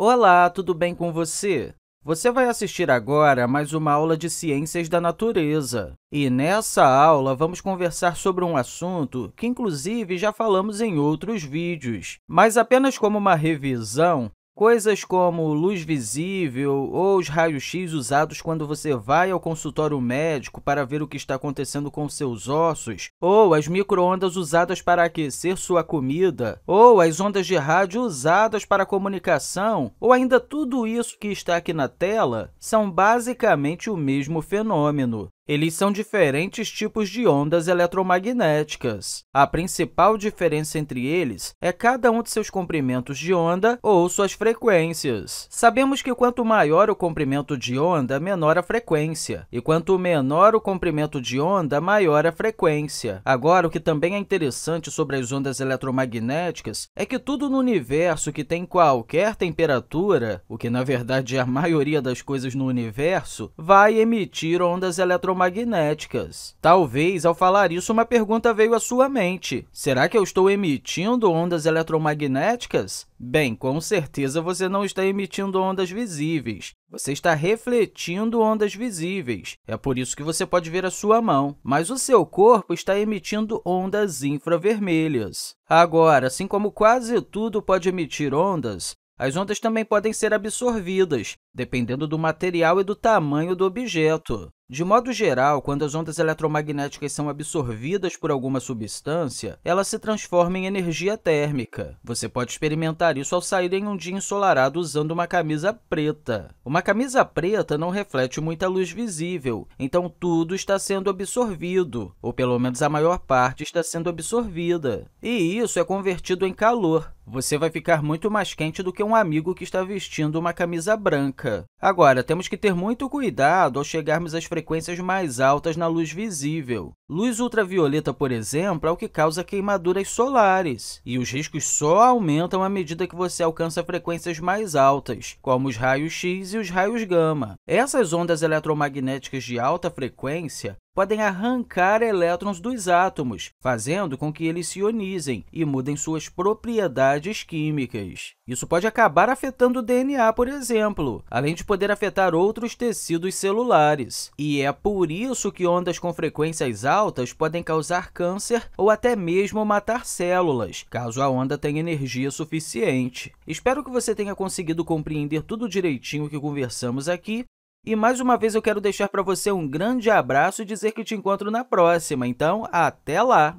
Olá, tudo bem com você? Você vai assistir agora a mais uma aula de Ciências da Natureza. E nessa aula, vamos conversar sobre um assunto que, inclusive, já falamos em outros vídeos. Mas apenas como uma revisão, Coisas como luz visível ou os raios-x usados quando você vai ao consultório médico para ver o que está acontecendo com seus ossos, ou as microondas usadas para aquecer sua comida, ou as ondas de rádio usadas para comunicação, ou ainda tudo isso que está aqui na tela, são basicamente o mesmo fenômeno. Eles são diferentes tipos de ondas eletromagnéticas. A principal diferença entre eles é cada um de seus comprimentos de onda ou suas frequências. Sabemos que quanto maior o comprimento de onda, menor a frequência, e quanto menor o comprimento de onda, maior a frequência. Agora, o que também é interessante sobre as ondas eletromagnéticas é que tudo no universo que tem qualquer temperatura, o que na verdade é a maioria das coisas no universo, vai emitir ondas eletromagnéticas eletromagnéticas. Talvez, ao falar isso, uma pergunta veio à sua mente. Será que eu estou emitindo ondas eletromagnéticas? Bem, com certeza você não está emitindo ondas visíveis. Você está refletindo ondas visíveis. É por isso que você pode ver a sua mão. Mas o seu corpo está emitindo ondas infravermelhas. Agora, assim como quase tudo pode emitir ondas, as ondas também podem ser absorvidas, dependendo do material e do tamanho do objeto. De modo geral, quando as ondas eletromagnéticas são absorvidas por alguma substância, ela se transforma em energia térmica. Você pode experimentar isso ao sair em um dia ensolarado usando uma camisa preta. Uma camisa preta não reflete muita luz visível, então tudo está sendo absorvido, ou pelo menos a maior parte está sendo absorvida. E isso é convertido em calor. Você vai ficar muito mais quente do que um amigo que está vestindo uma camisa branca. Agora, temos que ter muito cuidado ao chegarmos às frequências mais altas na luz visível. Luz ultravioleta, por exemplo, é o que causa queimaduras solares, e os riscos só aumentam à medida que você alcança frequências mais altas, como os raios X e os raios gama. Essas ondas eletromagnéticas de alta frequência podem arrancar elétrons dos átomos, fazendo com que eles se ionizem e mudem suas propriedades químicas. Isso pode acabar afetando o DNA, por exemplo, além de poder afetar outros tecidos celulares. E é por isso que ondas com frequências altas altas podem causar câncer ou até mesmo matar células, caso a onda tenha energia suficiente. Espero que você tenha conseguido compreender tudo direitinho que conversamos aqui. E mais uma vez eu quero deixar para você um grande abraço e dizer que te encontro na próxima. Então, até lá!